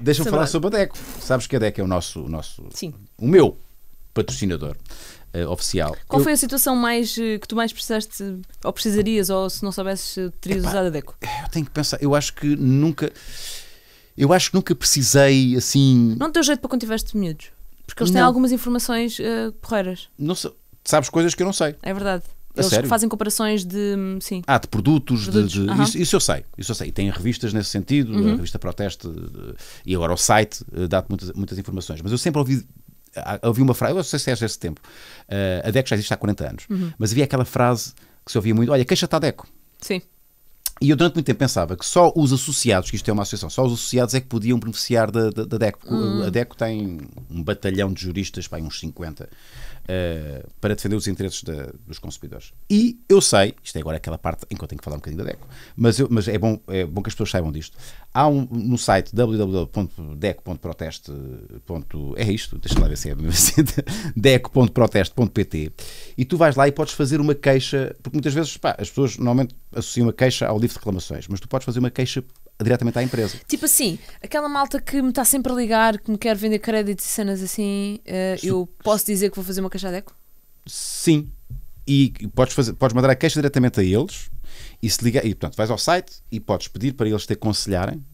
Deixa-me falar sobre a DECO. Sabes que a DECO é o nosso, o nosso Sim. o meu patrocinador. Uh, oficial. Qual eu... foi a situação mais eh, que tu mais precisaste ou precisarias ou se não soubesses eh, terias Epá, usado a Deco? Eu tenho que pensar, eu acho que nunca eu acho que nunca precisei assim. Não deu jeito para quando tiveste miúdos, porque eles não. têm algumas informações uh, porreiras. Não sei, sabes coisas que eu não sei. É verdade. A Eles sério? fazem comparações de. Hum, sim. Ah, de produtos. produtos. De, de isso, isso, eu sei. Isso eu sei. E tem revistas nesse sentido, a uhum. revista Proteste e agora o site eh, dá-te muitas, muitas informações. Mas eu sempre ouvi ah, ouvi uma frase, eu não sei se é desse tempo, uh, a DECO já existe há 40 anos, uhum. mas havia aquela frase que se ouvia muito: olha, queixa está a DECO. Sim. E eu durante muito tempo pensava que só os associados, que isto é uma associação, só os associados é que podiam beneficiar da, da, da DECO. Uhum. A hum. DECO tem um batalhão de juristas, pá, uns 50, uh, para defender os interesses dos consumidores. E eu sei, isto é agora aquela parte em que eu tenho que falar um bocadinho da DECO, mas, eu, mas é, bom, é bom que as pessoas saibam disto. Há um, no site www.deco.proteste.pt é isto, deixa lá ver se é deco.proteste.pt e tu vais lá e podes fazer uma queixa, porque muitas vezes pá, as pessoas normalmente associam a queixa ao livro de reclamações, mas tu podes fazer uma queixa diretamente à empresa. Tipo assim, aquela malta que me está sempre a ligar, que me quer vender créditos e cenas assim, uh, eu posso dizer que vou fazer uma caixa de eco? Sim. E podes, fazer, podes mandar a queixa diretamente a eles e se liga, e portanto vais ao site e podes pedir para eles te aconselharem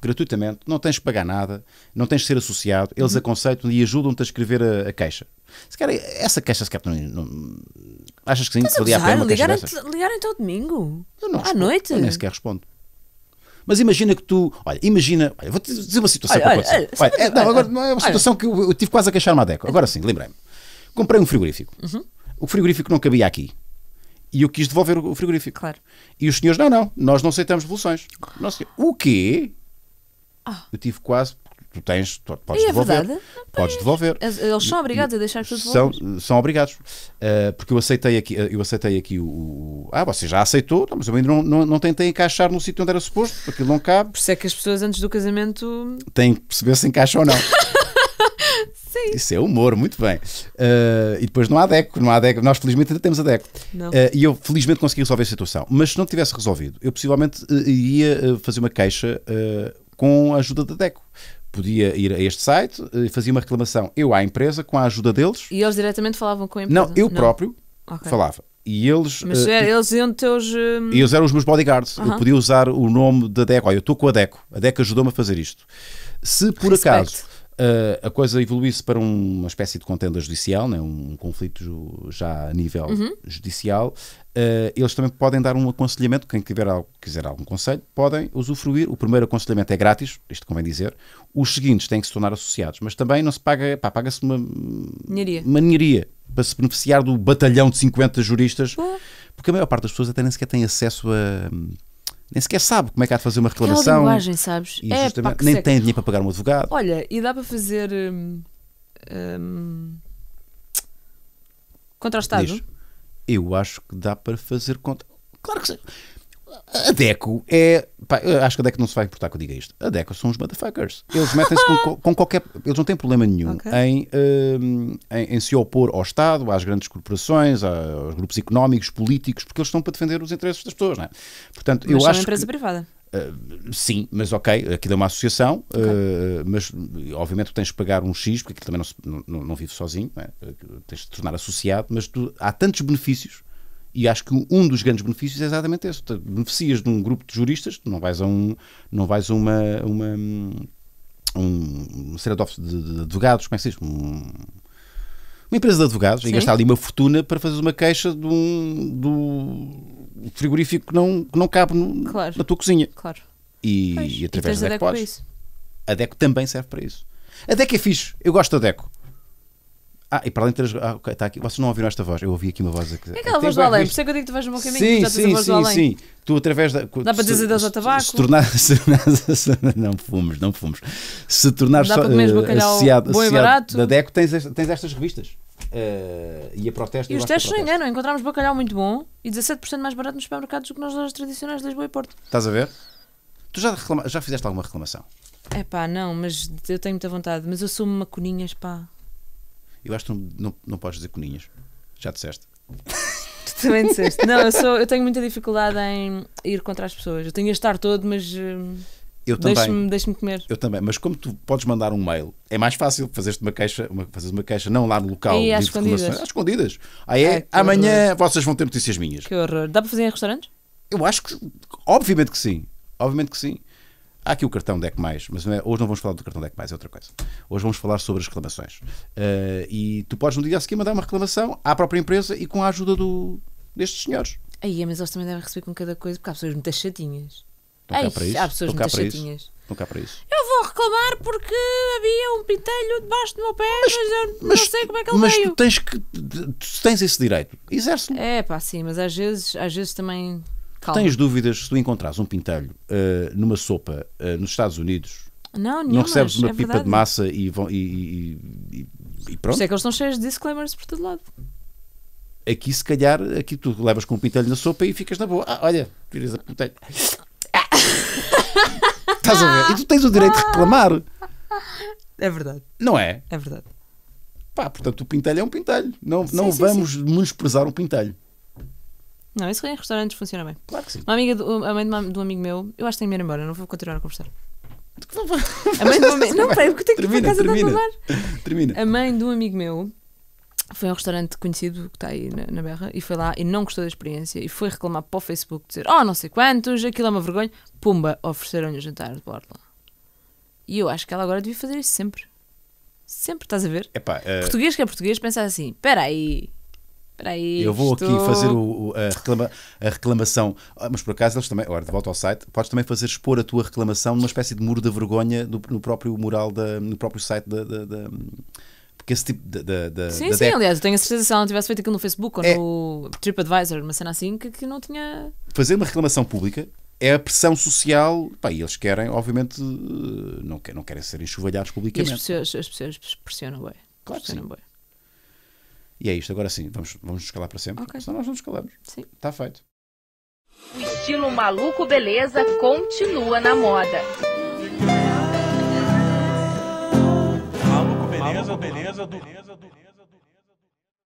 gratuitamente, não tens que pagar nada, não tens de ser associado, eles uhum. aconselham e ajudam-te a escrever a, a queixa. Se calhar, essa queixa se calhar não, não, Achas que sim? ligar, ligarem-te ao domingo? Eu não à respondo, noite? Eu nem sequer respondo. Mas imagina que tu. Olha, imagina. Olha, vou te dizer uma situação olha, que aconteceu. Olha, olha, olha é, não, agora não é uma situação que eu, eu tive quase a queixar-me há década. Agora sim, lembrei-me. Comprei um frigorífico. Uhum. O frigorífico não cabia aqui. E eu quis devolver o frigorífico. Claro. E os senhores, não, não, nós não aceitamos devoluções. Não O quê? Ah. Eu tive quase tu tens, tu podes é devolver. Verdade? Podes devolver. Eles são obrigados a deixar que tu São, são obrigados. Uh, porque eu aceitei aqui, eh, eu aceitei aqui o, o Ah, você já aceitou, mas eu ainda não, não, não, tentei encaixar no sítio onde era suposto, porque não cabe. Por isso é que as pessoas antes do casamento têm que perceber se encaixa ou não. Sim. Isso é humor, muito bem. Uh, e depois não há deco, não há deco. Nós felizmente ainda temos a deco. Uh, e eu felizmente consegui resolver a situação. Mas se não tivesse resolvido, eu possivelmente uh, ia fazer uma queixa com a ajuda da deco podia ir a este site, eh, fazia uma reclamação, eu à empresa, com a ajuda deles. E eles diretamente falavam com a empresa? Não, eu Não. próprio okay. falava. E eles. Mas uh, eles eram teus. Uh... Eles eram os meus bodyguards. Uh -huh. Eu podia usar o nome da DECO. Olha, eu estou com a DECO. A DECO ajudou-me a fazer isto. Se por Respect. acaso eh, a coisa evoluísse para uma espécie de contenda judicial, né? um, conflito já a nível uhum. judicial. Uh, eles também podem dar um aconselhamento, quem tiver algo, quiser algum conselho, podem usufruir. O primeiro aconselhamento é grátis, isto convém dizer. Os seguintes têm que se tornar associados, mas também não se paga, pá, paga-se uma ninharia. uma ninharia para se beneficiar do batalhão de 50 juristas, porque a maior parte das pessoas até nem sequer tem acesso a hum, nem sequer sabe como é que há de fazer uma é reclamação. É linguagem, sabes? E é, pá, nem seca. tem dinheiro para pagar um advogado. Olha, e dá para fazer. Hum, hum, contra o Estado? Diz, eu acho que dá para fazer contra. Claro que sim. A Deco é. Pá, acho que a Deco não se vai importar que eu diga isto. A Deco são os motherfuckers. Eles metem-se com, com, qualquer. Eles não têm problema nenhum okay. em, hum, em, em, se opor ao Estado, às grandes corporações, aos grupos económicos, políticos, porque eles estão para defender os interesses das pessoas, não é? Portanto, Mas eu acho. uma empresa que, privada. Uh, sim, mas ok, aquilo é uma associação, okay. uh, mas obviamente tu tens de pagar um X, porque aquilo também não, se, não, não vive sozinho, não é? tens de tornar associado, mas tu, há tantos benefícios e acho que um dos grandes benefícios é exatamente esse. Te beneficias de um grupo de juristas, não vais a, um, não vais a uma, uma, um, uma série de, de, de advogados, como é que se diz? Um, uma empresa de advogados Sim. e gastar ali uma fortuna para fazer uma queixa de um, do frigorífico que não, que não cabe no, claro. na tua cozinha. Claro. E, e através da DECO podes. A DECO também serve para isso. A DECO é fixe, eu gosto da DECO. Ah, e para além de teres Ah, está aqui. Vocês não ouviram esta voz? Eu ouvi aqui uma voz. Aqui. É aquela voz do além, por isso é que eu digo que tu vais no meu caminho. Sim, sim, sim, além. sim. Tu através da. Dá para dizer Deus ao tabaco? Se tornar. Se não fumes, não fumes. Se tornar Dá só, para comer uh, associado, associado e barato. da DECO, tens, tens estas revistas. Uh, e a protesta E os testes não enganam. Encontramos bacalhau muito bom e 17% mais barato nos supermercados do que nas lojas tradicionais de Lisboa e Porto. Estás a ver? Tu já, reclama... já fizeste alguma reclamação? É pá, não, mas eu tenho muita vontade. Mas eu sou uma maconinhas, pá. Eu acho que não, não, não podes dizer coninhas. Já disseste. tu também disseste. Não, eu, sou, eu tenho muita dificuldade em ir contra as pessoas. Eu tenho a estar todo, mas. Hum, eu também. Deixe-me deixe comer. Eu também, mas como tu podes mandar um mail, é mais fácil fazeres uma queixa, uma, uma queixa não lá no local. E às escondidas. Às escondidas. Aí ah, é, é amanhã horror. vocês vão ter notícias minhas. Que horror. Dá para fazer em restaurantes? Eu acho que, obviamente que sim. Obviamente que sim. Há aqui o cartão DEC, mais, mas não é, hoje não vamos falar do cartão DEC, mais, é outra coisa. Hoje vamos falar sobre as reclamações. Uh, e tu podes no dia seguinte mandar uma reclamação à própria empresa e com a ajuda do, destes senhores. Aí, mas eles também devem receber com cada coisa, porque há pessoas muito chatinhas. Ei, para isso. Há pessoas muito chatinhas. Estão cá para isso. Eu vou reclamar porque havia um pintelho debaixo do meu pé, mas, mas eu mas, não sei como é que ele mas veio. Mas tu tens, que, tu tens esse direito. Exerce-lo. É pá, sim, mas às vezes, às vezes também Calma. Tens dúvidas se tu encontrares um pintalho uh, eh, numa sopa uh, nos Estados Unidos? Não, nenhuma, Não recebes uma é pipa verdade. de massa e, vão, e, e, e pronto. Por é que eles estão cheios de disclaimers por todo lado. Aqui, se calhar, aqui tu levas com um pintalho na sopa e ficas na boa. Ah, olha, tiras a pintelho. Estás a ver? E tu tens o direito de reclamar. É verdade. Não é? É verdade. Pá, portanto, o pintalho é um pintalho. Não, sim, não sim, vamos sim. menosprezar um pintalho. Não, isso em restaurantes funciona bem. Claro que sim. Uma amiga do, a mãe de, um amigo meu, eu acho que tem ir embora, não vou continuar a conversar. A mãe de não, peraí, porque tenho que ir para casa termina, de Termina. A mãe de um amigo meu foi a um restaurante conhecido que está aí na, na, Berra e foi lá e não gostou da experiência e foi reclamar para o Facebook dizer oh não sei quantos, aquilo é uma vergonha. Pumba, ofereceram-lhe o jantar de borla. E eu acho que ela agora devia fazer isso sempre. Sempre, estás a ver? Epá, uh... Português que é português pensa assim, espera aí para isto. Eu vou aqui fazer o, o, a, reclama, a, reclamação. Ah, mas por acaso eles também, agora de volta ao site, podes também fazer expor a tua reclamação numa espécie de muro da vergonha no, no próprio mural, da, no próprio site da, da, da porque esse tipo de. de, de sim, de sim, aliás, eu tenho a certeza se ela não tivesse feito aquilo no Facebook é, ou no TripAdvisor, uma cena assim, que, que não tinha. Fazer uma reclamação pública é a pressão social. Pá, e eles querem, obviamente, eh, não, querem, não querem ser enxovalhados publicamente. E as pessoas, as pessoas pressionam bem. Claro pressionam bem. E é isto. Agora sim, vamos, vamos escalar para sempre. Okay. Senão nós não escalamos. Sim. Está feito. O estilo maluco beleza continua na moda. Maluco beleza, beleza, beleza, beleza.